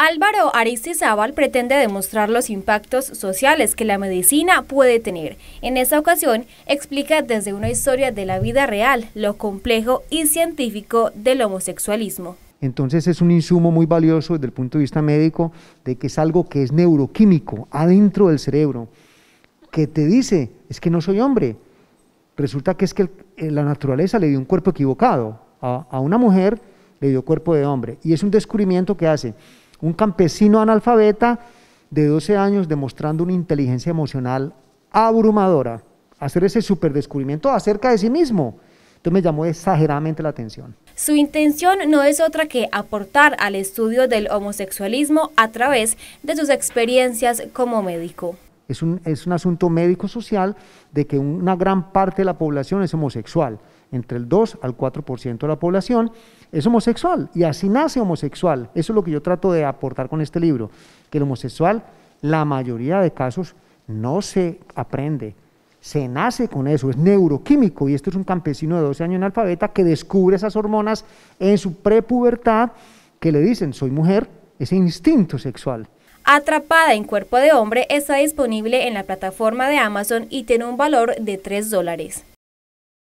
Álvaro Aristizábal pretende demostrar los impactos sociales que la medicina puede tener. En esta ocasión, explica desde una historia de la vida real lo complejo y científico del homosexualismo. Entonces es un insumo muy valioso desde el punto de vista médico de que es algo que es neuroquímico, adentro del cerebro, que te dice, es que no soy hombre. Resulta que es que eh, la naturaleza le dio un cuerpo equivocado. a una mujer le dio cuerpo de hombre. Y es un descubrimiento que hace un campesino analfabeta de 12 años demostrando una inteligencia emocional abrumadora. Hacer ese superdescubrimiento acerca de sí mismo. Entonces me llamó exageradamente la atención. Su intención no es otra que aportar al estudio del homosexualismo a través de sus experiencias como médico. Es un, es un asunto médico-social de que una gran parte de la población es homosexual entre el 2 al 4% de la población, es homosexual y así nace homosexual. Eso es lo que yo trato de aportar con este libro, que el homosexual, la mayoría de casos, no se aprende, se nace con eso, es neuroquímico y esto es un campesino de 12 años alfabeta que descubre esas hormonas en su prepubertad que le dicen, soy mujer, ese instinto sexual. Atrapada en cuerpo de hombre está disponible en la plataforma de Amazon y tiene un valor de 3 dólares.